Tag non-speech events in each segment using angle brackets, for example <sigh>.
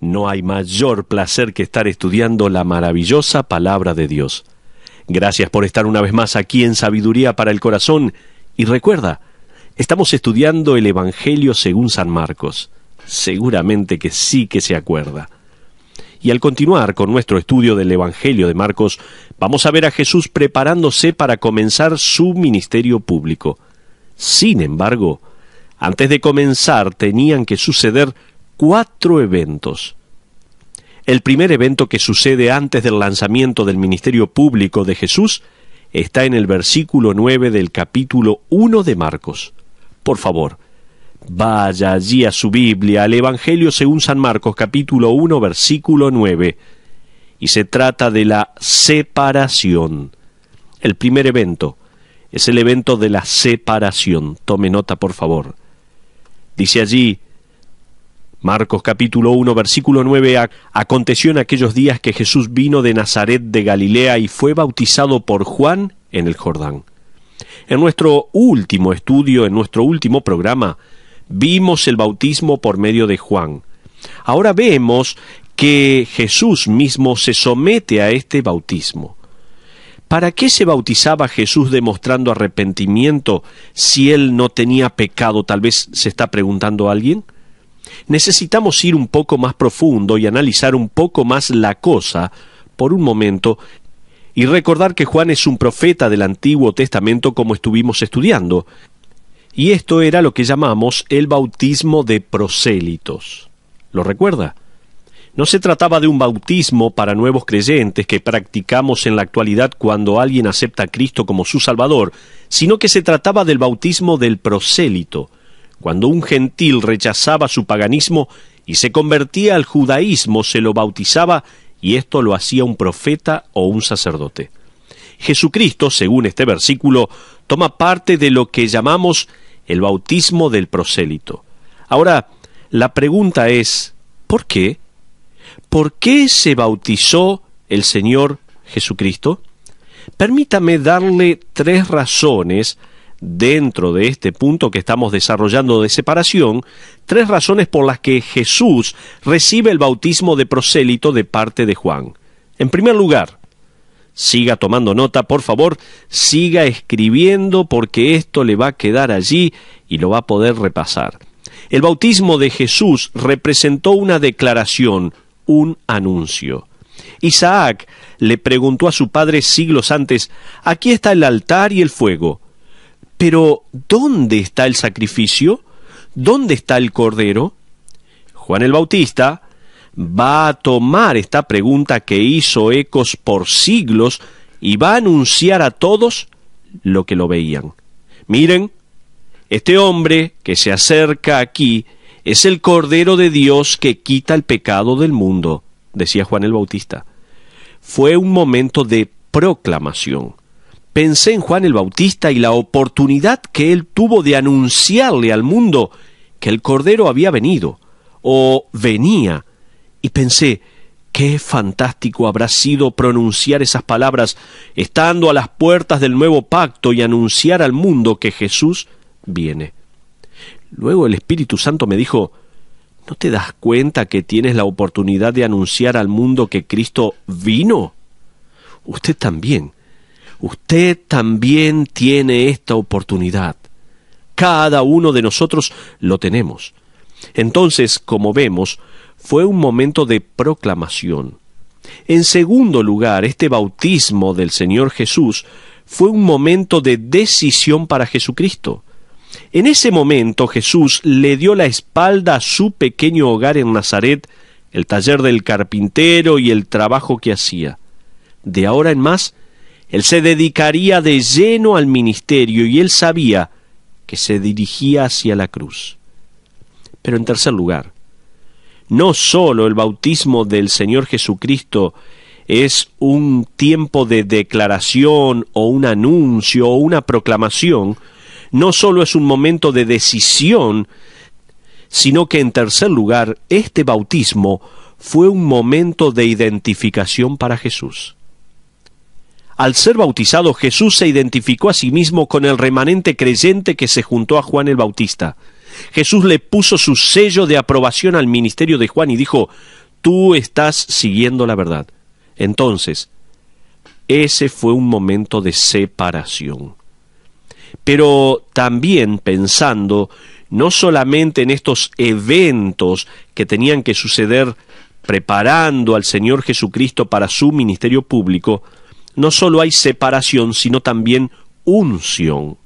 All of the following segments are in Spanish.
No hay mayor placer que estar estudiando la maravillosa palabra de Dios. Gracias por estar una vez más aquí en Sabiduría para el Corazón y recuerda, estamos estudiando el Evangelio según San Marcos. Seguramente que sí que se acuerda. Y al continuar con nuestro estudio del Evangelio de Marcos, vamos a ver a Jesús preparándose para comenzar su ministerio público. Sin embargo, antes de comenzar tenían que suceder cuatro eventos. El primer evento que sucede antes del lanzamiento del ministerio público de Jesús está en el versículo 9 del capítulo 1 de Marcos. Por favor, vaya allí a su Biblia, al Evangelio según San Marcos capítulo 1 versículo 9. Y se trata de la separación. El primer evento es el evento de la separación. Tome nota, por favor. Dice allí, Marcos capítulo 1 versículo 9 Aconteció en aquellos días que Jesús vino de Nazaret de Galilea y fue bautizado por Juan en el Jordán. En nuestro último estudio, en nuestro último programa, vimos el bautismo por medio de Juan. Ahora vemos que Jesús mismo se somete a este bautismo. ¿Para qué se bautizaba Jesús demostrando arrepentimiento si él no tenía pecado? Tal vez se está preguntando alguien necesitamos ir un poco más profundo y analizar un poco más la cosa por un momento y recordar que Juan es un profeta del Antiguo Testamento como estuvimos estudiando. Y esto era lo que llamamos el bautismo de prosélitos. ¿Lo recuerda? No se trataba de un bautismo para nuevos creyentes que practicamos en la actualidad cuando alguien acepta a Cristo como su Salvador, sino que se trataba del bautismo del prosélito, cuando un gentil rechazaba su paganismo y se convertía al judaísmo, se lo bautizaba y esto lo hacía un profeta o un sacerdote. Jesucristo, según este versículo, toma parte de lo que llamamos el bautismo del prosélito. Ahora, la pregunta es, ¿por qué? ¿Por qué se bautizó el Señor Jesucristo? Permítame darle tres razones dentro de este punto que estamos desarrollando de separación, tres razones por las que Jesús recibe el bautismo de prosélito de parte de Juan. En primer lugar, siga tomando nota, por favor, siga escribiendo porque esto le va a quedar allí y lo va a poder repasar. El bautismo de Jesús representó una declaración, un anuncio. Isaac le preguntó a su padre siglos antes, aquí está el altar y el fuego, pero ¿dónde está el sacrificio? ¿Dónde está el cordero? Juan el Bautista va a tomar esta pregunta que hizo ecos por siglos y va a anunciar a todos lo que lo veían. Miren, este hombre que se acerca aquí es el Cordero de Dios que quita el pecado del mundo, decía Juan el Bautista. Fue un momento de proclamación pensé en Juan el Bautista y la oportunidad que él tuvo de anunciarle al mundo que el Cordero había venido, o venía, y pensé, qué fantástico habrá sido pronunciar esas palabras estando a las puertas del nuevo pacto y anunciar al mundo que Jesús viene. Luego el Espíritu Santo me dijo, ¿no te das cuenta que tienes la oportunidad de anunciar al mundo que Cristo vino? Usted también Usted también tiene esta oportunidad. Cada uno de nosotros lo tenemos. Entonces, como vemos, fue un momento de proclamación. En segundo lugar, este bautismo del Señor Jesús fue un momento de decisión para Jesucristo. En ese momento Jesús le dio la espalda a su pequeño hogar en Nazaret, el taller del carpintero y el trabajo que hacía. De ahora en más, él se dedicaría de lleno al ministerio y él sabía que se dirigía hacia la cruz. Pero en tercer lugar, no sólo el bautismo del Señor Jesucristo es un tiempo de declaración o un anuncio o una proclamación, no sólo es un momento de decisión, sino que en tercer lugar este bautismo fue un momento de identificación para Jesús. Al ser bautizado, Jesús se identificó a sí mismo con el remanente creyente que se juntó a Juan el Bautista. Jesús le puso su sello de aprobación al ministerio de Juan y dijo, tú estás siguiendo la verdad. Entonces, ese fue un momento de separación. Pero también pensando no solamente en estos eventos que tenían que suceder preparando al Señor Jesucristo para su ministerio público, no solo hay separación, sino también unción.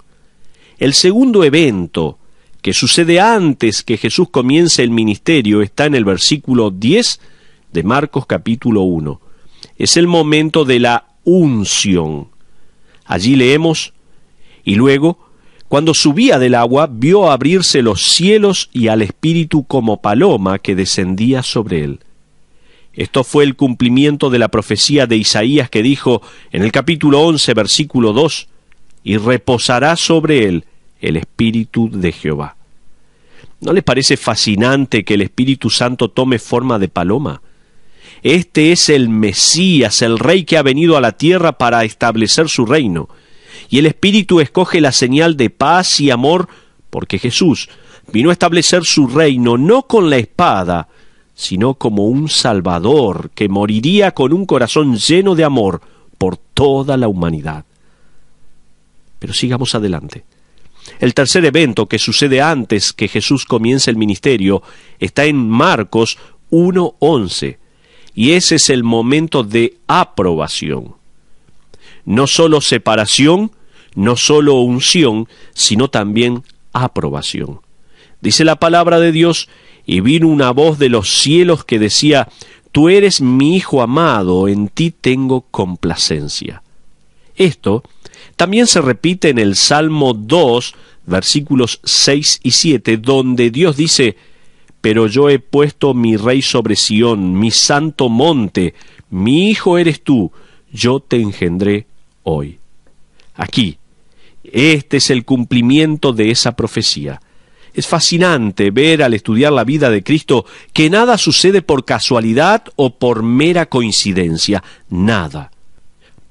El segundo evento que sucede antes que Jesús comience el ministerio está en el versículo 10 de Marcos capítulo 1. Es el momento de la unción. Allí leemos, y luego, cuando subía del agua, vio abrirse los cielos y al Espíritu como paloma que descendía sobre él. Esto fue el cumplimiento de la profecía de Isaías que dijo en el capítulo 11, versículo 2, y reposará sobre él el Espíritu de Jehová. ¿No les parece fascinante que el Espíritu Santo tome forma de paloma? Este es el Mesías, el Rey que ha venido a la tierra para establecer su reino. Y el Espíritu escoge la señal de paz y amor porque Jesús vino a establecer su reino no con la espada, sino como un Salvador que moriría con un corazón lleno de amor por toda la humanidad. Pero sigamos adelante. El tercer evento que sucede antes que Jesús comience el ministerio está en Marcos 1.11, y ese es el momento de aprobación. No solo separación, no solo unción, sino también aprobación. Dice la palabra de Dios y vino una voz de los cielos que decía, Tú eres mi Hijo amado, en ti tengo complacencia. Esto también se repite en el Salmo 2, versículos 6 y 7, donde Dios dice, Pero yo he puesto mi rey sobre Sión, mi santo monte, mi hijo eres tú, yo te engendré hoy. Aquí, este es el cumplimiento de esa profecía. Es fascinante ver al estudiar la vida de Cristo que nada sucede por casualidad o por mera coincidencia, nada.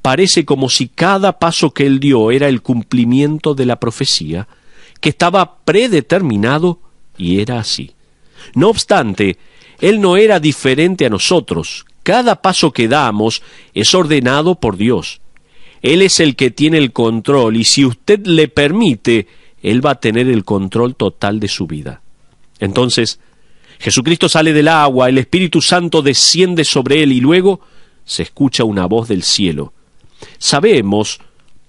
Parece como si cada paso que él dio era el cumplimiento de la profecía, que estaba predeterminado y era así. No obstante, él no era diferente a nosotros. Cada paso que damos es ordenado por Dios. Él es el que tiene el control y si usted le permite, él va a tener el control total de su vida. Entonces, Jesucristo sale del agua, el Espíritu Santo desciende sobre él y luego se escucha una voz del cielo. Sabemos,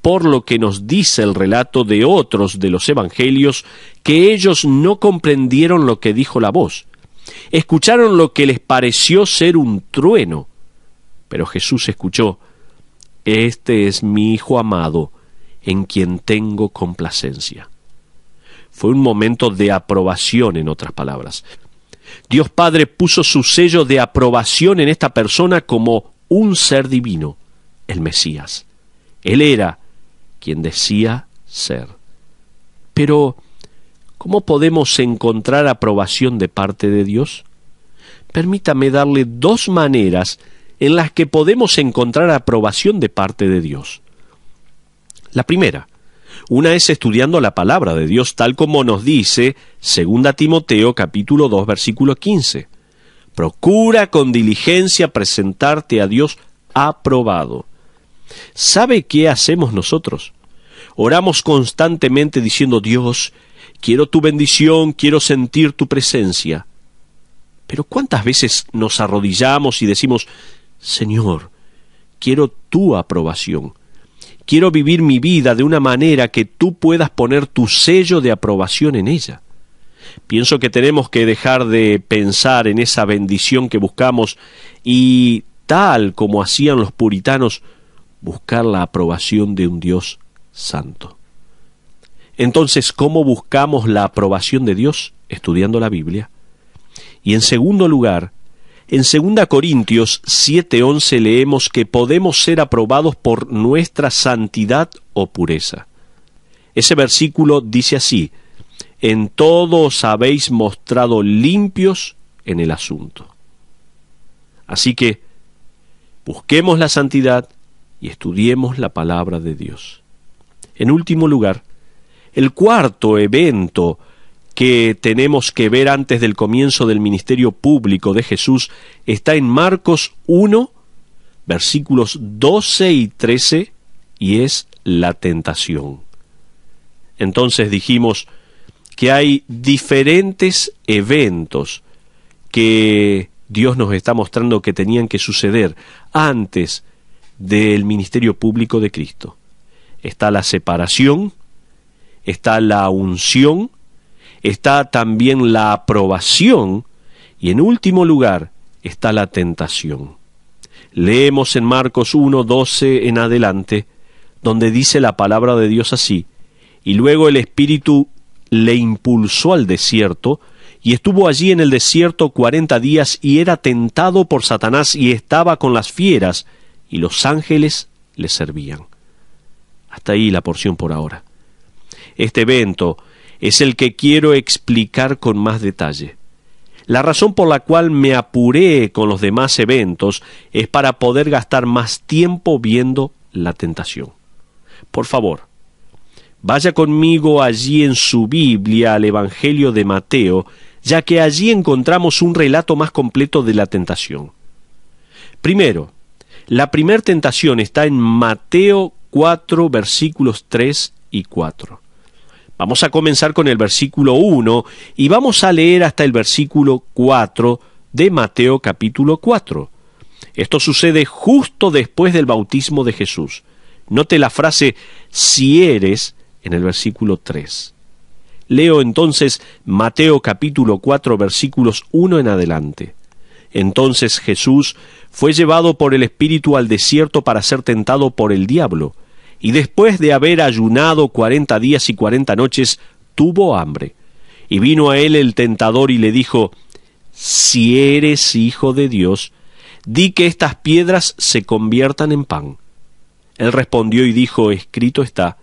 por lo que nos dice el relato de otros de los Evangelios, que ellos no comprendieron lo que dijo la voz. Escucharon lo que les pareció ser un trueno. Pero Jesús escuchó, Este es mi Hijo amado, en quien tengo complacencia. Fue un momento de aprobación, en otras palabras. Dios Padre puso su sello de aprobación en esta persona como un ser divino, el Mesías. Él era quien decía ser. Pero, ¿cómo podemos encontrar aprobación de parte de Dios? Permítame darle dos maneras en las que podemos encontrar aprobación de parte de Dios. La primera, una es estudiando la palabra de Dios tal como nos dice 2 Timoteo capítulo 2 versículo 15. Procura con diligencia presentarte a Dios aprobado. ¿Sabe qué hacemos nosotros? Oramos constantemente diciendo Dios, quiero tu bendición, quiero sentir tu presencia. Pero ¿cuántas veces nos arrodillamos y decimos, Señor, quiero tu aprobación, Quiero vivir mi vida de una manera que tú puedas poner tu sello de aprobación en ella. Pienso que tenemos que dejar de pensar en esa bendición que buscamos y, tal como hacían los puritanos, buscar la aprobación de un Dios santo. Entonces, ¿cómo buscamos la aprobación de Dios? Estudiando la Biblia. Y en segundo lugar, en 2 Corintios 7:11 leemos que podemos ser aprobados por nuestra santidad o pureza. Ese versículo dice así, en todo habéis mostrado limpios en el asunto. Así que, busquemos la santidad y estudiemos la palabra de Dios. En último lugar, el cuarto evento que tenemos que ver antes del comienzo del ministerio público de Jesús está en Marcos 1, versículos 12 y 13, y es la tentación. Entonces dijimos que hay diferentes eventos que Dios nos está mostrando que tenían que suceder antes del ministerio público de Cristo. Está la separación, está la unción, está también la aprobación y en último lugar está la tentación. Leemos en Marcos 1, 12 en adelante, donde dice la palabra de Dios así, y luego el Espíritu le impulsó al desierto, y estuvo allí en el desierto cuarenta días, y era tentado por Satanás, y estaba con las fieras, y los ángeles le servían. Hasta ahí la porción por ahora. Este evento es el que quiero explicar con más detalle. La razón por la cual me apuré con los demás eventos es para poder gastar más tiempo viendo la tentación. Por favor, vaya conmigo allí en su Biblia al Evangelio de Mateo, ya que allí encontramos un relato más completo de la tentación. Primero, la primera tentación está en Mateo 4 versículos 3 y 4. Vamos a comenzar con el versículo 1 y vamos a leer hasta el versículo 4 de Mateo capítulo 4. Esto sucede justo después del bautismo de Jesús. Note la frase si eres en el versículo 3. Leo entonces Mateo capítulo 4 versículos 1 en adelante. Entonces Jesús fue llevado por el Espíritu al desierto para ser tentado por el diablo y después de haber ayunado cuarenta días y cuarenta noches, tuvo hambre. Y vino a él el tentador y le dijo, Si eres hijo de Dios, di que estas piedras se conviertan en pan. Él respondió y dijo, Escrito está,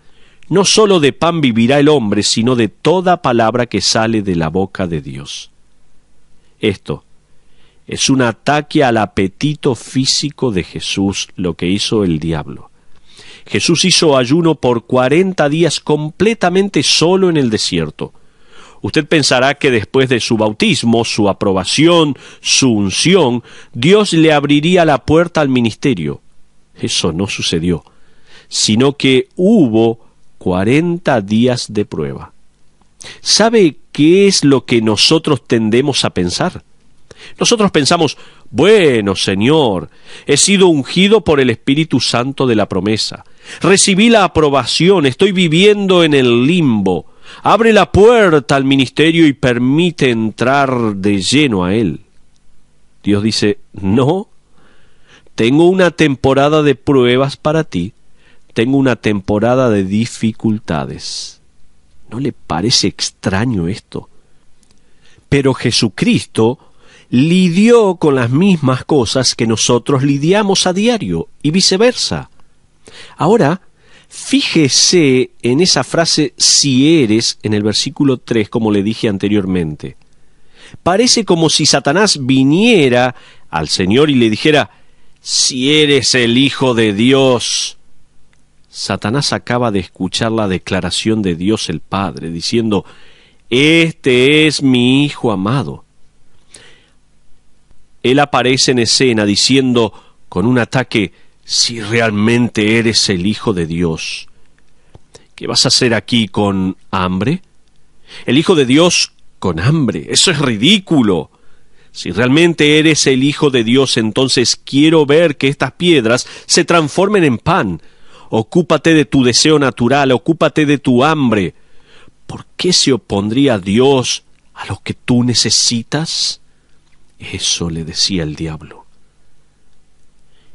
no sólo de pan vivirá el hombre, sino de toda palabra que sale de la boca de Dios. Esto es un ataque al apetito físico de Jesús, lo que hizo el diablo. Jesús hizo ayuno por 40 días completamente solo en el desierto. Usted pensará que después de su bautismo, su aprobación, su unción, Dios le abriría la puerta al ministerio. Eso no sucedió, sino que hubo 40 días de prueba. ¿Sabe qué es lo que nosotros tendemos a pensar? Nosotros pensamos, bueno, Señor, he sido ungido por el Espíritu Santo de la promesa, recibí la aprobación, estoy viviendo en el limbo, abre la puerta al ministerio y permite entrar de lleno a él. Dios dice, no, tengo una temporada de pruebas para ti, tengo una temporada de dificultades. ¿No le parece extraño esto? Pero Jesucristo lidió con las mismas cosas que nosotros lidiamos a diario y viceversa. Ahora, fíjese en esa frase si eres en el versículo 3, como le dije anteriormente. Parece como si Satanás viniera al Señor y le dijera, si eres el Hijo de Dios. Satanás acaba de escuchar la declaración de Dios el Padre, diciendo, Este es mi Hijo amado, él aparece en escena diciendo con un ataque, si realmente eres el Hijo de Dios, ¿qué vas a hacer aquí con hambre? El Hijo de Dios con hambre, eso es ridículo. Si realmente eres el Hijo de Dios, entonces quiero ver que estas piedras se transformen en pan. Ocúpate de tu deseo natural, ocúpate de tu hambre. ¿Por qué se opondría Dios a lo que tú necesitas? Eso le decía el diablo.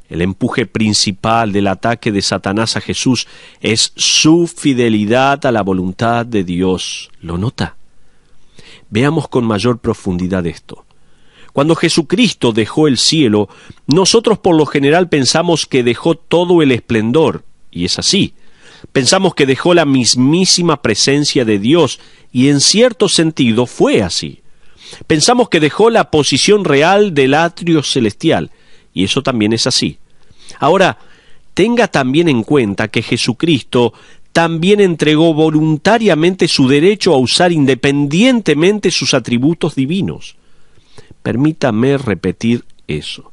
El empuje principal del ataque de Satanás a Jesús es su fidelidad a la voluntad de Dios. ¿Lo nota? Veamos con mayor profundidad esto. Cuando Jesucristo dejó el cielo, nosotros por lo general pensamos que dejó todo el esplendor, y es así. Pensamos que dejó la mismísima presencia de Dios, y en cierto sentido fue así pensamos que dejó la posición real del atrio celestial, y eso también es así. Ahora, tenga también en cuenta que Jesucristo también entregó voluntariamente su derecho a usar independientemente sus atributos divinos. Permítame repetir eso.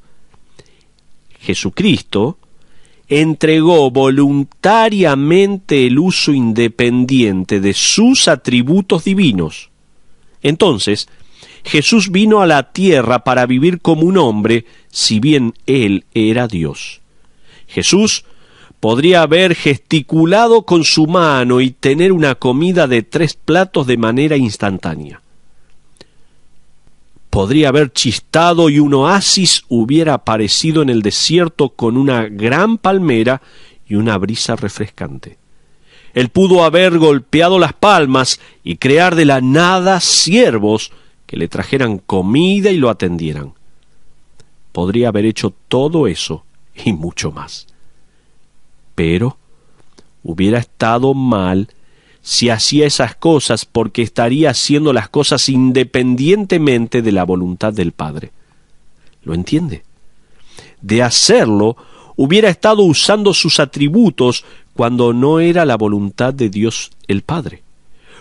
Jesucristo entregó voluntariamente el uso independiente de sus atributos divinos. Entonces, Jesús vino a la tierra para vivir como un hombre, si bien él era Dios. Jesús podría haber gesticulado con su mano y tener una comida de tres platos de manera instantánea. Podría haber chistado y un oasis hubiera aparecido en el desierto con una gran palmera y una brisa refrescante. Él pudo haber golpeado las palmas y crear de la nada siervos que le trajeran comida y lo atendieran. Podría haber hecho todo eso y mucho más. Pero hubiera estado mal si hacía esas cosas porque estaría haciendo las cosas independientemente de la voluntad del Padre. ¿Lo entiende? De hacerlo, hubiera estado usando sus atributos cuando no era la voluntad de Dios el Padre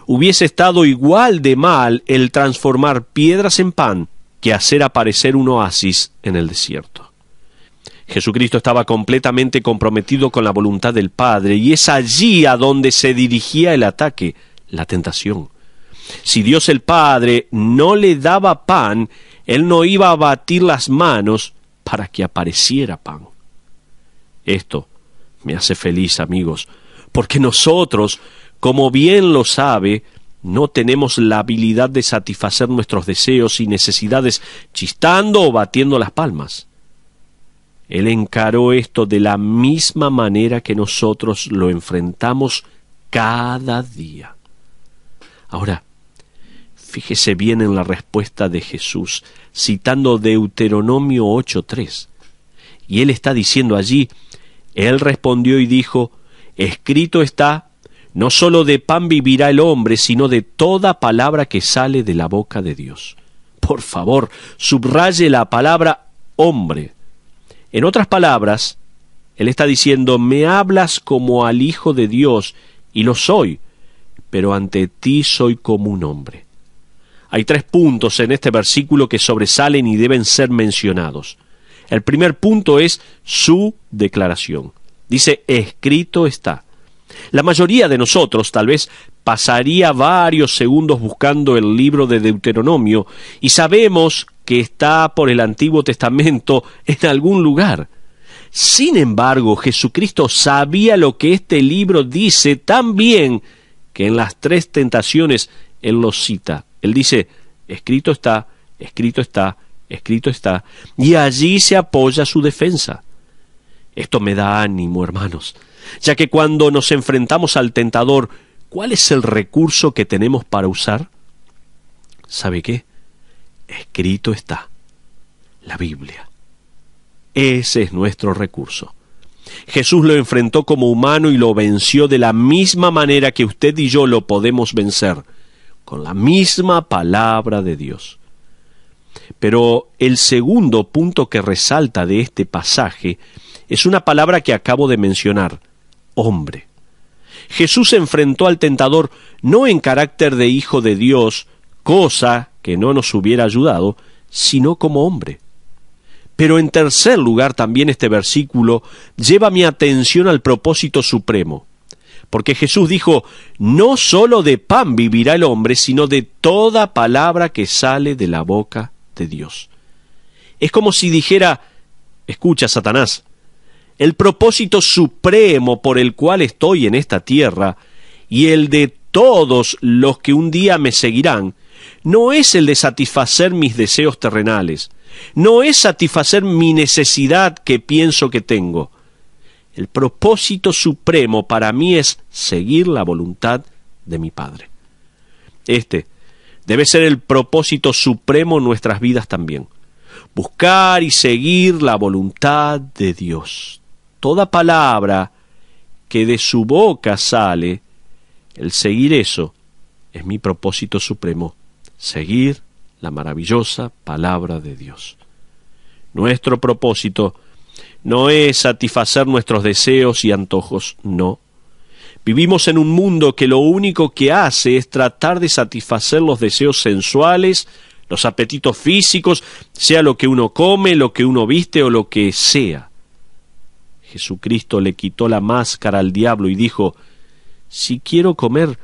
hubiese estado igual de mal el transformar piedras en pan que hacer aparecer un oasis en el desierto. Jesucristo estaba completamente comprometido con la voluntad del Padre y es allí a donde se dirigía el ataque, la tentación. Si Dios el Padre no le daba pan, Él no iba a batir las manos para que apareciera pan. Esto me hace feliz, amigos, porque nosotros como bien lo sabe, no tenemos la habilidad de satisfacer nuestros deseos y necesidades chistando o batiendo las palmas. Él encaró esto de la misma manera que nosotros lo enfrentamos cada día. Ahora, fíjese bien en la respuesta de Jesús, citando Deuteronomio 8.3. Y él está diciendo allí, él respondió y dijo, escrito está, no sólo de pan vivirá el hombre, sino de toda palabra que sale de la boca de Dios. Por favor, subraye la palabra hombre. En otras palabras, él está diciendo, me hablas como al Hijo de Dios, y lo soy, pero ante ti soy como un hombre. Hay tres puntos en este versículo que sobresalen y deben ser mencionados. El primer punto es su declaración. Dice, escrito está. La mayoría de nosotros tal vez pasaría varios segundos buscando el libro de Deuteronomio y sabemos que está por el Antiguo Testamento <laughs> en algún lugar. Sin embargo, Jesucristo sabía lo que este libro dice tan bien que en las tres tentaciones Él lo cita. Él dice, escrito está, escrito está, escrito está, y allí se apoya su defensa. Esto me da ánimo, hermanos ya que cuando nos enfrentamos al tentador, ¿cuál es el recurso que tenemos para usar? ¿Sabe qué? Escrito está la Biblia. Ese es nuestro recurso. Jesús lo enfrentó como humano y lo venció de la misma manera que usted y yo lo podemos vencer, con la misma palabra de Dios. Pero el segundo punto que resalta de este pasaje es una palabra que acabo de mencionar, hombre. Jesús enfrentó al tentador no en carácter de hijo de Dios, cosa que no nos hubiera ayudado, sino como hombre. Pero en tercer lugar también este versículo lleva mi atención al propósito supremo, porque Jesús dijo, no sólo de pan vivirá el hombre, sino de toda palabra que sale de la boca de Dios. Es como si dijera, escucha, Satanás, el propósito supremo por el cual estoy en esta tierra, y el de todos los que un día me seguirán, no es el de satisfacer mis deseos terrenales, no es satisfacer mi necesidad que pienso que tengo. El propósito supremo para mí es seguir la voluntad de mi Padre. Este debe ser el propósito supremo en nuestras vidas también. Buscar y seguir la voluntad de Dios toda palabra que de su boca sale, el seguir eso es mi propósito supremo, seguir la maravillosa palabra de Dios. Nuestro propósito no es satisfacer nuestros deseos y antojos, no. Vivimos en un mundo que lo único que hace es tratar de satisfacer los deseos sensuales, los apetitos físicos, sea lo que uno come, lo que uno viste o lo que sea. Jesucristo le quitó la máscara al diablo y dijo, Si quiero comer,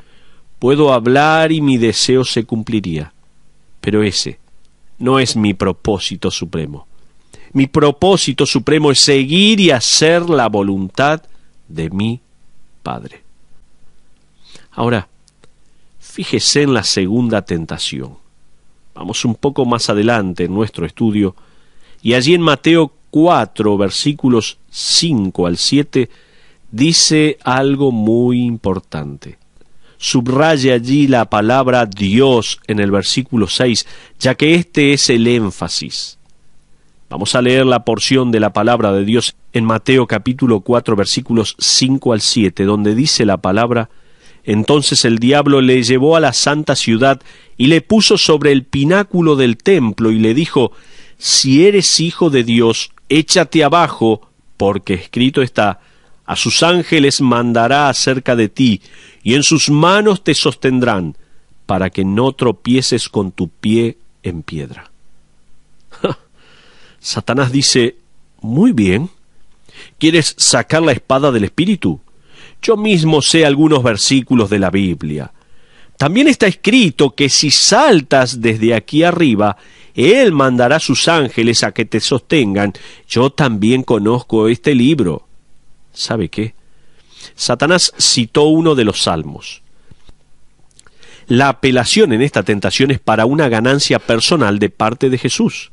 puedo hablar y mi deseo se cumpliría. Pero ese no es mi propósito supremo. Mi propósito supremo es seguir y hacer la voluntad de mi Padre. Ahora, fíjese en la segunda tentación. Vamos un poco más adelante en nuestro estudio, y allí en Mateo 4, versículos 5 al 7, dice algo muy importante. Subraya allí la palabra Dios en el versículo 6, ya que este es el énfasis. Vamos a leer la porción de la palabra de Dios en Mateo capítulo 4 versículos 5 al 7, donde dice la palabra, entonces el diablo le llevó a la santa ciudad y le puso sobre el pináculo del templo y le dijo, Si eres hijo de Dios, échate abajo, porque escrito está, a sus ángeles mandará acerca de ti, y en sus manos te sostendrán, para que no tropieces con tu pie en piedra. Satanás dice, muy bien, ¿quieres sacar la espada del Espíritu? Yo mismo sé algunos versículos de la Biblia. También está escrito que si saltas desde aquí arriba, él mandará sus ángeles a que te sostengan. Yo también conozco este libro. ¿Sabe qué? Satanás citó uno de los salmos. La apelación en esta tentación es para una ganancia personal de parte de Jesús.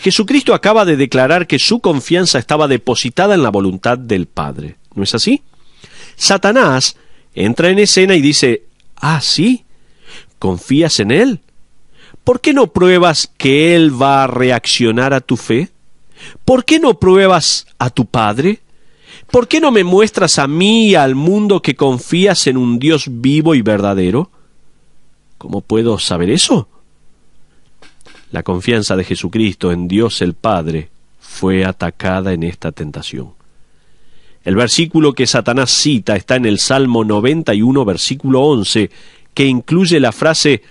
Jesucristo acaba de declarar que su confianza estaba depositada en la voluntad del Padre. ¿No es así? Satanás entra en escena y dice, Ah, sí, ¿confías en Él? ¿Por qué no pruebas que Él va a reaccionar a tu fe? ¿Por qué no pruebas a tu Padre? ¿Por qué no me muestras a mí y al mundo que confías en un Dios vivo y verdadero? ¿Cómo puedo saber eso? La confianza de Jesucristo en Dios el Padre fue atacada en esta tentación. El versículo que Satanás cita está en el Salmo 91, versículo 11, que incluye la frase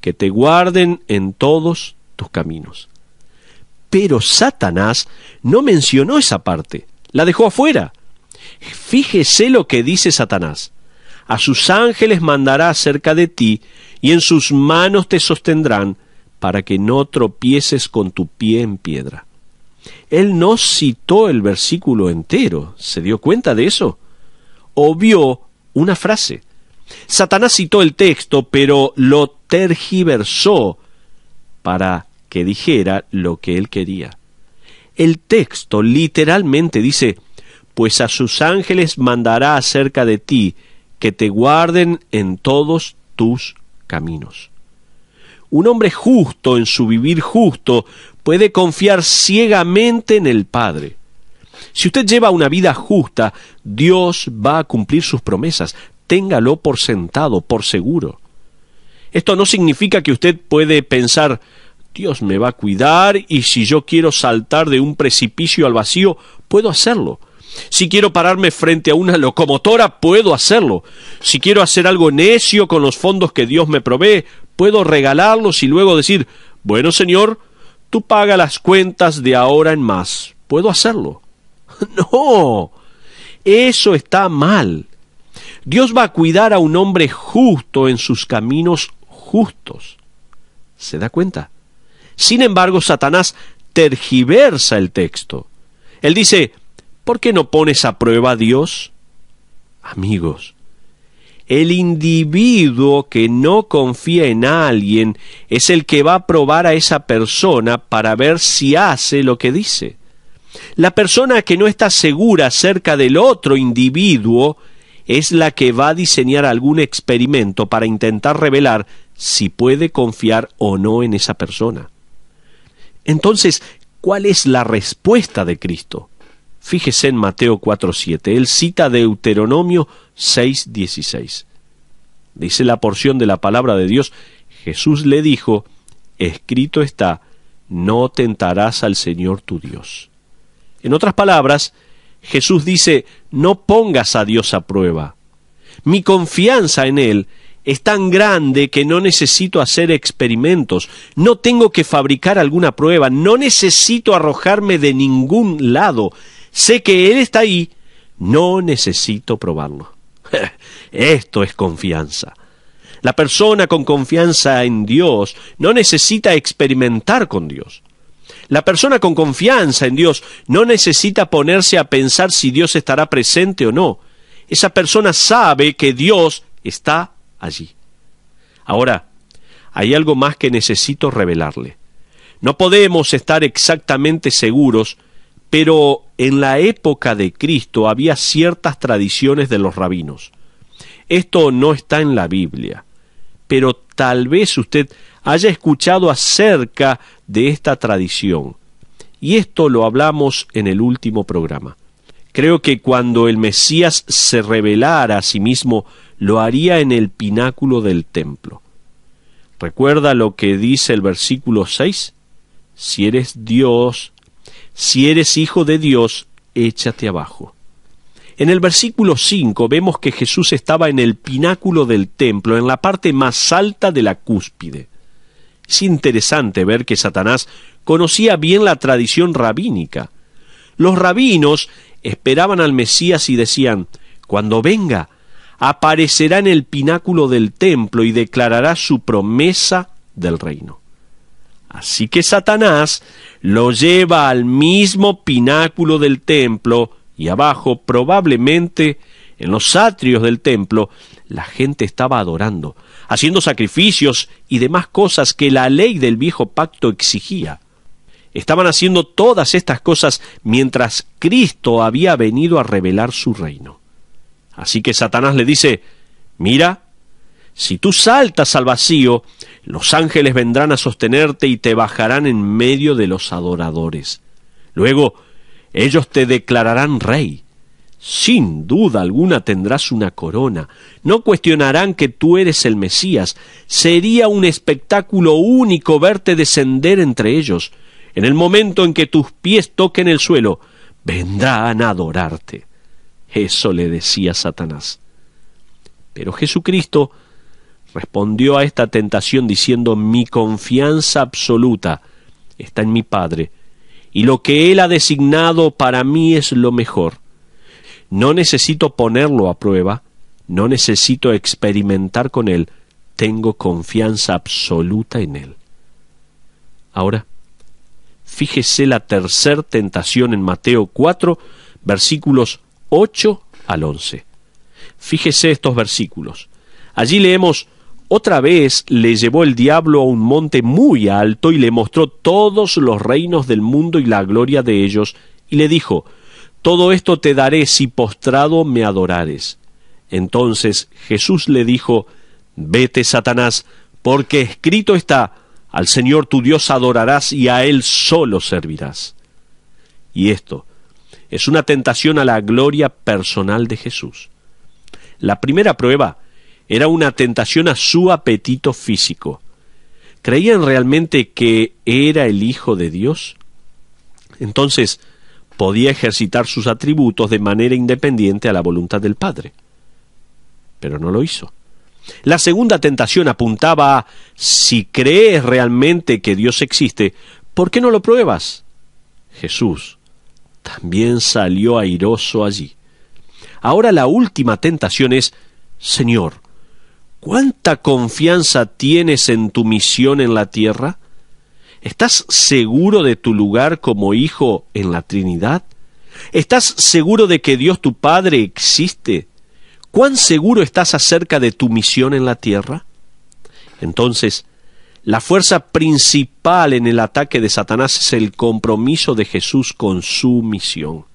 que te guarden en todos tus caminos. Pero Satanás no mencionó esa parte, la dejó afuera. Fíjese lo que dice Satanás. A sus ángeles mandará cerca de ti, y en sus manos te sostendrán, para que no tropieces con tu pie en piedra. Él no citó el versículo entero. ¿Se dio cuenta de eso? Obvió una frase. Satanás citó el texto, pero lo tergiversó para que dijera lo que él quería. El texto literalmente dice, pues a sus ángeles mandará acerca de ti, que te guarden en todos tus caminos. Un hombre justo en su vivir justo puede confiar ciegamente en el Padre. Si usted lleva una vida justa, Dios va a cumplir sus promesas, téngalo por sentado, por seguro. Esto no significa que usted puede pensar, Dios me va a cuidar y si yo quiero saltar de un precipicio al vacío, puedo hacerlo. Si quiero pararme frente a una locomotora, puedo hacerlo. Si quiero hacer algo necio con los fondos que Dios me provee, puedo regalarlos y luego decir, bueno Señor, tú paga las cuentas de ahora en más. ¿Puedo hacerlo? <laughs> No. Eso está mal. Dios va a cuidar a un hombre justo en sus caminos justos. ¿Se da cuenta? Sin embargo, Satanás tergiversa el texto. Él dice, ¿por qué no pones a prueba a Dios? Amigos, el individuo que no confía en alguien es el que va a probar a esa persona para ver si hace lo que dice. La persona que no está segura acerca del otro individuo es la que va a diseñar algún experimento para intentar revelar si puede confiar o no en esa persona. Entonces, ¿cuál es la respuesta de Cristo? Fíjese en Mateo 4.7, él cita Deuteronomio 6.16. Dice la porción de la palabra de Dios, Jesús le dijo, escrito está, no tentarás al Señor tu Dios. En otras palabras, Jesús dice, no pongas a Dios a prueba. Mi confianza en Él es tan grande que no necesito hacer experimentos, no tengo que fabricar alguna prueba, no necesito arrojarme de ningún lado. Sé que Él está ahí, no necesito probarlo. <laughs> Esto es confianza. La persona con confianza en Dios no necesita experimentar con Dios. La persona con confianza en Dios no necesita ponerse a pensar si Dios estará presente o no. Esa persona sabe que Dios está allí. Ahora, hay algo más que necesito revelarle. No podemos estar exactamente seguros, pero en la época de Cristo había ciertas tradiciones de los rabinos. Esto no está en la Biblia, pero tal vez usted haya escuchado acerca de esta tradición. Y esto lo hablamos en el último programa. Creo que cuando el Mesías se revelara a sí mismo, lo haría en el pináculo del templo. Recuerda lo que dice el versículo 6. Si eres Dios, si eres hijo de Dios, échate abajo. En el versículo 5 vemos que Jesús estaba en el pináculo del templo, en la parte más alta de la cúspide. Es interesante ver que Satanás conocía bien la tradición rabínica. Los rabinos esperaban al Mesías y decían, cuando venga, aparecerá en el pináculo del templo y declarará su promesa del reino. Así que Satanás lo lleva al mismo pináculo del templo y abajo, probablemente en los atrios del templo, la gente estaba adorando, haciendo sacrificios y demás cosas que la ley del viejo pacto exigía. Estaban haciendo todas estas cosas mientras Cristo había venido a revelar su reino. Así que Satanás le dice, mira, si tú saltas al vacío, los ángeles vendrán a sostenerte y te bajarán en medio de los adoradores. Luego, ellos te declararán rey sin duda alguna tendrás una corona. No cuestionarán que tú eres el Mesías. Sería un espectáculo único verte descender entre ellos. En el momento en que tus pies toquen el suelo, vendrán a adorarte. Eso le decía Satanás. Pero Jesucristo respondió a esta tentación diciendo, mi confianza absoluta está en mi Padre, y lo que Él ha designado para mí es lo mejor. No necesito ponerlo a prueba, no necesito experimentar con Él, tengo confianza absoluta en Él. Ahora, fíjese la tercer tentación en Mateo 4, versículos 8 al 11. Fíjese estos versículos. Allí leemos, otra vez le llevó el diablo a un monte muy alto y le mostró todos los reinos del mundo y la gloria de ellos, y le dijo, todo esto te daré si postrado me adorares. Entonces Jesús le dijo, Vete, Satanás, porque escrito está, al Señor tu Dios adorarás y a Él solo servirás. Y esto es una tentación a la gloria personal de Jesús. La primera prueba era una tentación a su apetito físico. ¿Creían realmente que era el Hijo de Dios? Entonces, podía ejercitar sus atributos de manera independiente a la voluntad del Padre. Pero no lo hizo. La segunda tentación apuntaba a, si crees realmente que Dios existe, ¿por qué no lo pruebas? Jesús también salió airoso allí. Ahora la última tentación es, Señor, ¿cuánta confianza tienes en tu misión en la tierra? ¿Estás seguro de tu lugar como hijo en la Trinidad? ¿Estás seguro de que Dios tu Padre existe? ¿Cuán seguro estás acerca de tu misión en la tierra? Entonces, la fuerza principal en el ataque de Satanás es el compromiso de Jesús con su misión.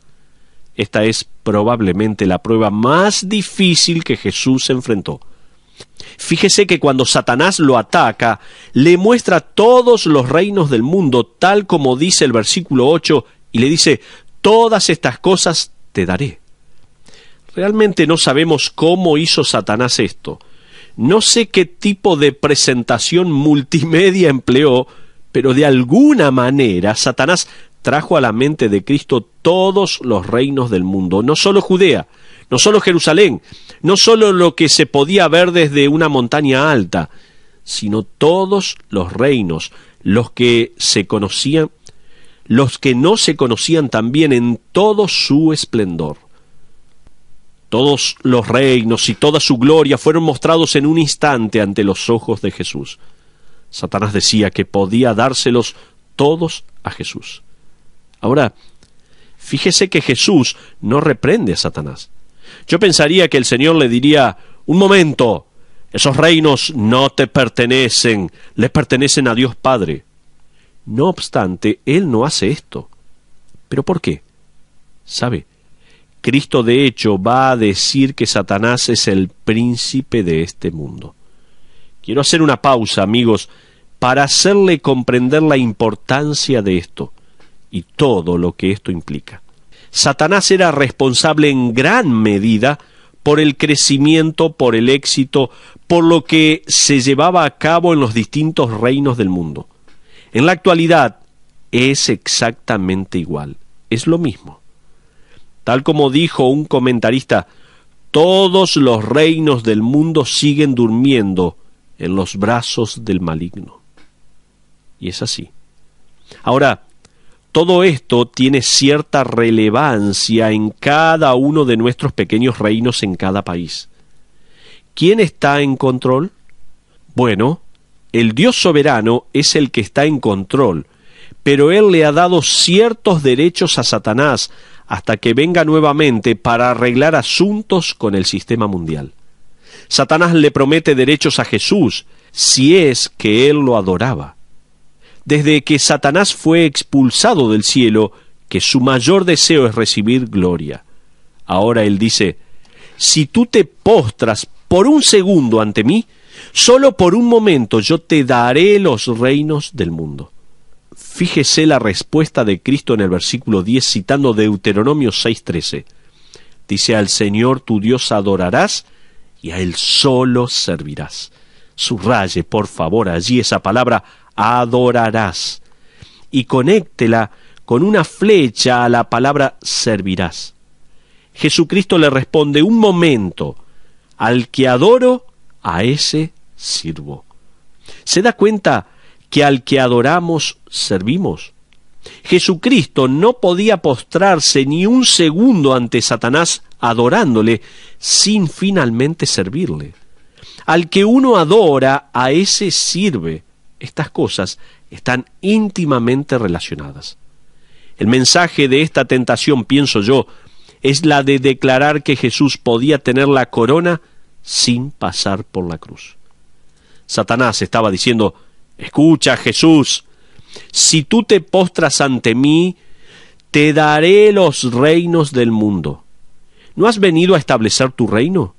Esta es probablemente la prueba más difícil que Jesús enfrentó. Fíjese que cuando Satanás lo ataca, le muestra todos los reinos del mundo, tal como dice el versículo 8, y le dice, todas estas cosas te daré. Realmente no sabemos cómo hizo Satanás esto. No sé qué tipo de presentación multimedia <laughs> empleó, pero de alguna manera Satanás trajo a la mente de Cristo todos los reinos del mundo, no solo Judea, no solo Jerusalén, no solo lo que se podía ver desde una montaña alta, sino todos los reinos, los que se conocían, los que no se conocían también en todo su esplendor. Todos los reinos y toda su gloria fueron mostrados en un instante ante los ojos de Jesús. Satanás decía que podía dárselos todos a Jesús. Ahora, fíjese que Jesús no reprende a Satanás. Yo pensaría que el Señor le diría, un momento, esos reinos no te pertenecen, les pertenecen a Dios Padre. No obstante, Él no hace esto. ¿Pero por qué? ¿Sabe? Cristo de hecho va a decir que Satanás es el príncipe de este mundo. Quiero hacer una pausa, amigos, para hacerle comprender la importancia de esto y todo lo que esto implica. Satanás era responsable en gran medida por el crecimiento, por el éxito, por lo que se llevaba a cabo en los distintos reinos del mundo. En la actualidad es exactamente igual, es lo mismo. Tal como dijo un comentarista, todos los reinos del mundo siguen durmiendo en los brazos del maligno. Y es así. Ahora, todo esto tiene cierta relevancia en cada uno de nuestros pequeños reinos en cada país. ¿Quién está en control? Bueno, el Dios soberano es el que está en control, pero Él le ha dado ciertos derechos a Satanás hasta que venga nuevamente para arreglar asuntos con el sistema mundial. Satanás le promete derechos a Jesús si es que Él lo adoraba desde que Satanás fue expulsado del cielo, que su mayor deseo es recibir gloria. Ahora él dice, si tú te postras por un segundo ante mí, solo por un momento yo te daré los reinos del mundo. Fíjese la respuesta de Cristo en el versículo 10 citando Deuteronomio 6:13. Dice, al Señor tu Dios adorarás y a Él solo servirás. Subraye, por favor, allí esa palabra adorarás y conéctela con una flecha a la palabra servirás. Jesucristo le responde, un momento, al que adoro, a ese sirvo. ¿Se da cuenta que al que adoramos, servimos? Jesucristo no podía postrarse ni un segundo ante Satanás adorándole sin finalmente servirle. Al que uno adora, a ese sirve. Estas cosas están íntimamente relacionadas. El mensaje de esta tentación, pienso yo, es la de declarar que Jesús podía tener la corona sin pasar por la cruz. Satanás estaba diciendo, escucha Jesús, si tú te postras ante mí, te daré los reinos del mundo. ¿No has venido a establecer tu reino?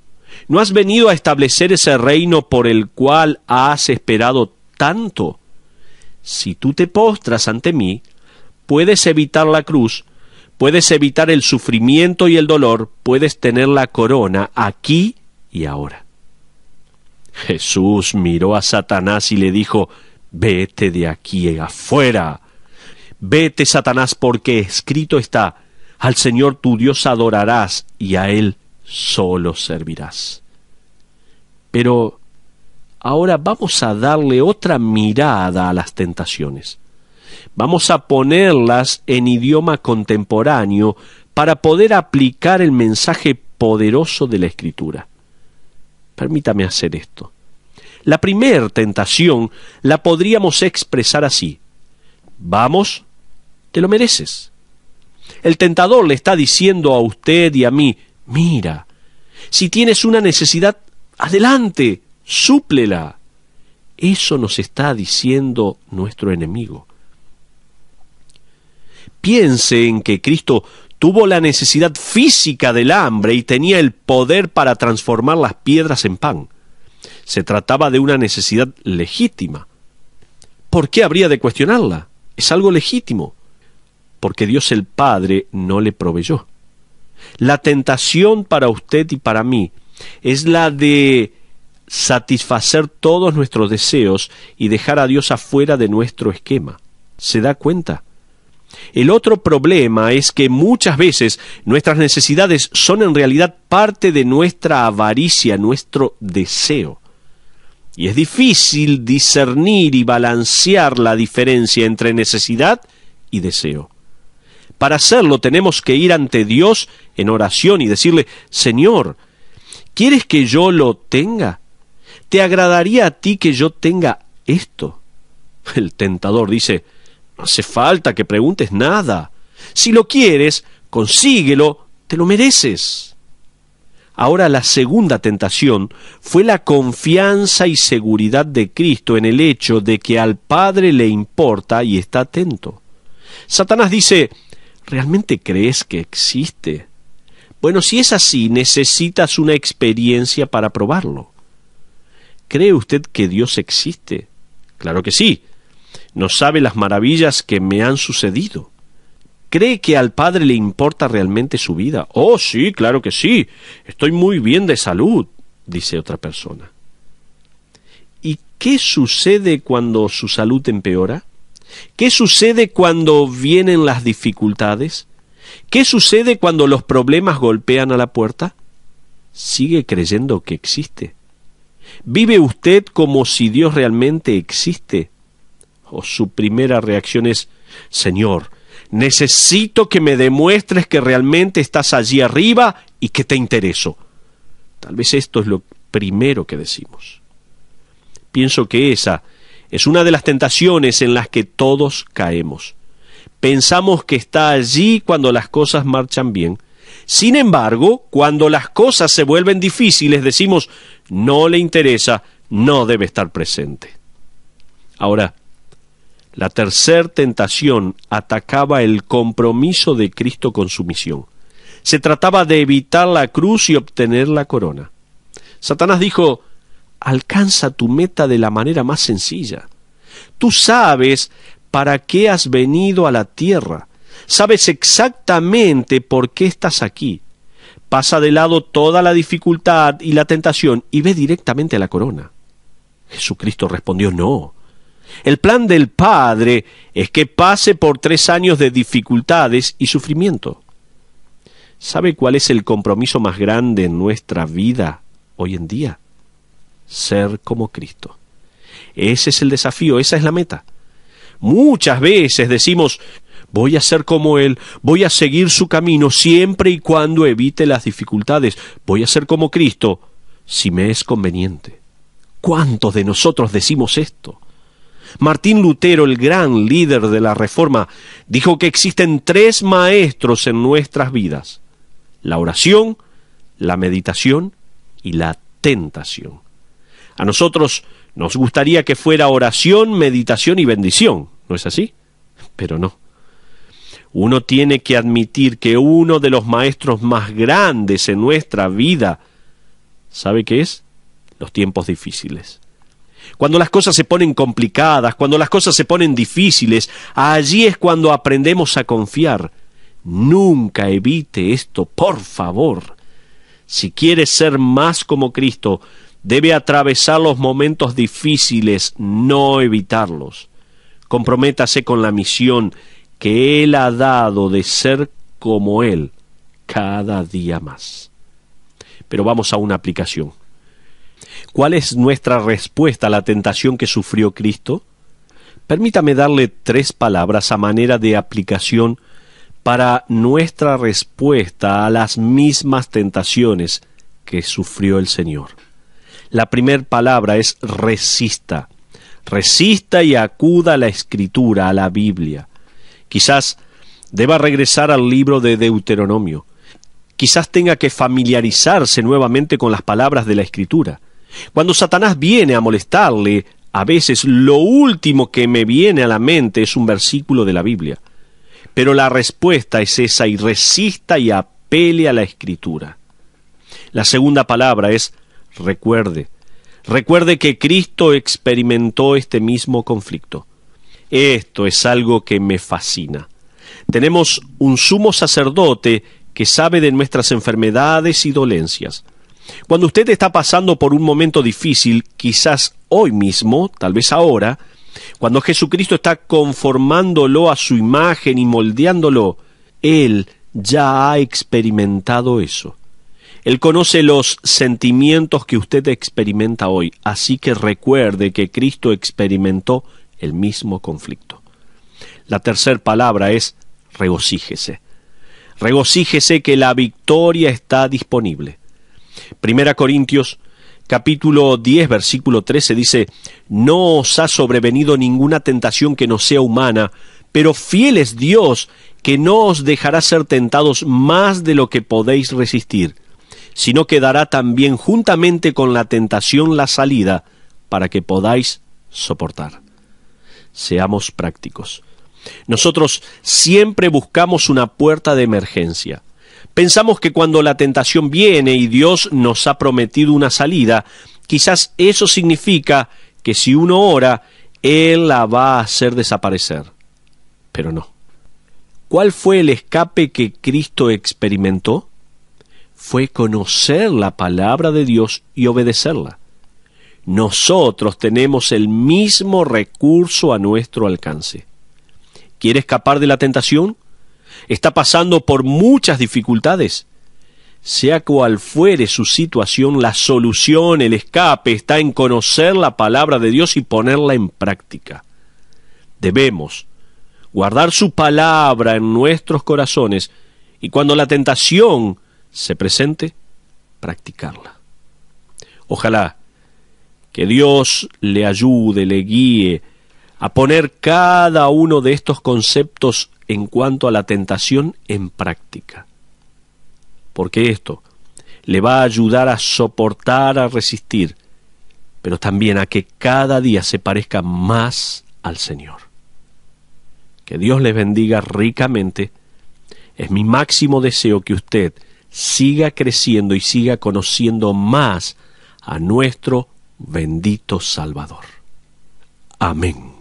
¿No has venido a establecer ese reino por el cual has esperado tanto, si tú te postras ante mí, puedes evitar la cruz, puedes evitar el sufrimiento y el dolor, puedes tener la corona aquí y ahora. Jesús miró a Satanás y le dijo, Vete de aquí afuera. Vete, Satanás, porque escrito está, al Señor tu Dios adorarás y a Él solo servirás. Pero, Ahora vamos a darle otra mirada a las tentaciones. Vamos a ponerlas en idioma contemporáneo para poder aplicar el mensaje poderoso de la Escritura. Permítame hacer esto. La primer tentación la podríamos expresar así. Vamos, te lo mereces. El tentador le está diciendo a usted y a mí, mira, si tienes una necesidad, adelante, súplela. Eso nos está diciendo nuestro enemigo. Piense en que Cristo tuvo la necesidad física del hambre y tenía el poder para transformar las piedras en pan. Se trataba de una necesidad legítima. ¿Por qué habría de cuestionarla? Es algo legítimo. Porque Dios el Padre no le proveyó. La tentación para usted y para mí es la de satisfacer todos nuestros deseos y dejar a Dios afuera de nuestro esquema. ¿Se da cuenta? El otro problema es que muchas veces nuestras necesidades son en realidad parte de nuestra avaricia, nuestro deseo. Y es difícil discernir y balancear la diferencia entre necesidad y deseo. Para hacerlo tenemos que ir ante Dios en oración y decirle, Señor, ¿quieres que yo lo tenga? ¿te agradaría a ti que yo tenga esto? El tentador dice, no hace falta que preguntes nada. Si lo quieres, consíguelo, te lo mereces. Ahora la segunda tentación fue la confianza y seguridad de Cristo en el hecho de que al Padre le importa y está atento. Satanás dice, ¿realmente crees que existe? Bueno, si es así, necesitas una experiencia para probarlo. ¿Cree usted que Dios existe? Claro que sí. No sabe las maravillas que me han sucedido. ¿Cree que al Padre le importa realmente su vida? Oh, sí, claro que sí. Estoy muy bien de salud, dice otra persona. ¿Y qué sucede cuando su salud empeora? ¿Qué sucede cuando vienen las dificultades? ¿Qué sucede cuando los problemas golpean a la puerta? Sigue creyendo que existe. ¿Vive usted como si Dios realmente existe? O su primera reacción es, Señor, necesito que me demuestres que realmente estás allí arriba y que te intereso. Tal vez esto es lo primero que decimos. Pienso que esa es una de las tentaciones en las que todos caemos. Pensamos que está allí cuando las cosas marchan bien. Sin embargo, cuando las cosas se vuelven difíciles, decimos, no le interesa, no debe estar presente. Ahora, la tercera tentación atacaba el compromiso de Cristo con su misión. Se trataba de evitar la cruz y obtener la corona. Satanás dijo, alcanza tu meta de la manera más sencilla. Tú sabes para qué has venido a la tierra. Sabes exactamente por qué estás aquí pasa de lado toda la dificultad y la tentación y ve directamente a la corona. Jesucristo respondió, no. El plan del Padre es que pase por tres años de dificultades y sufrimiento. ¿Sabe cuál es el compromiso más grande en nuestra vida hoy en día? Ser como Cristo. Ese es el desafío, esa es la meta. Muchas veces decimos, voy a ser como Él, voy a seguir su camino siempre y cuando evite las dificultades, voy a ser como Cristo, si me es conveniente. ¿Cuántos de nosotros decimos esto? Martín Lutero, el gran líder de la Reforma, dijo que existen tres maestros en nuestras vidas, la oración, la meditación y la tentación. A nosotros nos gustaría que fuera oración, meditación y bendición, ¿no es así? Pero no uno tiene que admitir que uno de los maestros más grandes en nuestra vida, ¿sabe qué es? Los tiempos difíciles. Cuando las cosas se ponen complicadas, cuando las cosas se ponen difíciles, allí es cuando aprendemos a confiar. Nunca evite esto, por favor. Si quiere ser más como Cristo, debe atravesar los momentos difíciles, no evitarlos. Comprométase con la misión que Él ha dado de ser como Él cada día más. Pero vamos a una aplicación. ¿Cuál es nuestra respuesta a la tentación que sufrió Cristo? Permítame darle tres palabras a manera de aplicación para nuestra respuesta a las mismas tentaciones que sufrió el Señor. La primera palabra es resista. Resista y acuda a la escritura, a la Biblia. Quizás deba regresar al libro de Deuteronomio. Quizás tenga que familiarizarse nuevamente con las palabras de la Escritura. Cuando Satanás viene a molestarle, a veces lo último que me viene a la mente es un versículo de la Biblia. Pero la respuesta es esa y resista y apele a la Escritura. La segunda palabra es recuerde. Recuerde que Cristo experimentó este mismo conflicto. Esto es algo que me fascina. Tenemos un sumo sacerdote que sabe de nuestras enfermedades y dolencias. Cuando usted está pasando por un momento difícil, quizás hoy mismo, tal vez ahora, cuando Jesucristo está conformándolo a su imagen y moldeándolo, Él ya ha experimentado eso. Él conoce los sentimientos que usted experimenta hoy, así que recuerde que Cristo experimentó el mismo conflicto. La tercera palabra es regocíjese. Regocíjese que la victoria está disponible. Primera Corintios capítulo 10 versículo 13 dice, No os ha sobrevenido ninguna tentación que no sea humana, pero fiel es Dios que no os dejará ser tentados más de lo que podéis resistir, sino que dará también juntamente con la tentación la salida para que podáis soportar seamos prácticos. Nosotros siempre buscamos una puerta de emergencia. Pensamos que cuando la tentación viene y Dios nos ha prometido una salida, quizás eso significa que si uno ora, Él la va a hacer desaparecer. Pero no. ¿Cuál fue el escape que Cristo experimentó? Fue conocer la palabra de Dios y obedecerla. Nosotros tenemos el mismo recurso a nuestro alcance. ¿Quiere escapar de la tentación? ¿Está pasando por muchas dificultades? Sea cual fuere su situación, la solución, el escape, está en conocer la palabra de Dios y ponerla en práctica. Debemos guardar su palabra en nuestros corazones y cuando la tentación se presente, practicarla. Ojalá que Dios le ayude, le guíe a poner cada uno de estos conceptos en cuanto a la tentación en práctica. Porque esto le va a ayudar a soportar, a resistir, pero también a que cada día se parezca más al Señor. Que Dios les bendiga ricamente. Es mi máximo deseo que usted siga creciendo y siga conociendo más a nuestro bendito Salvador. Amén.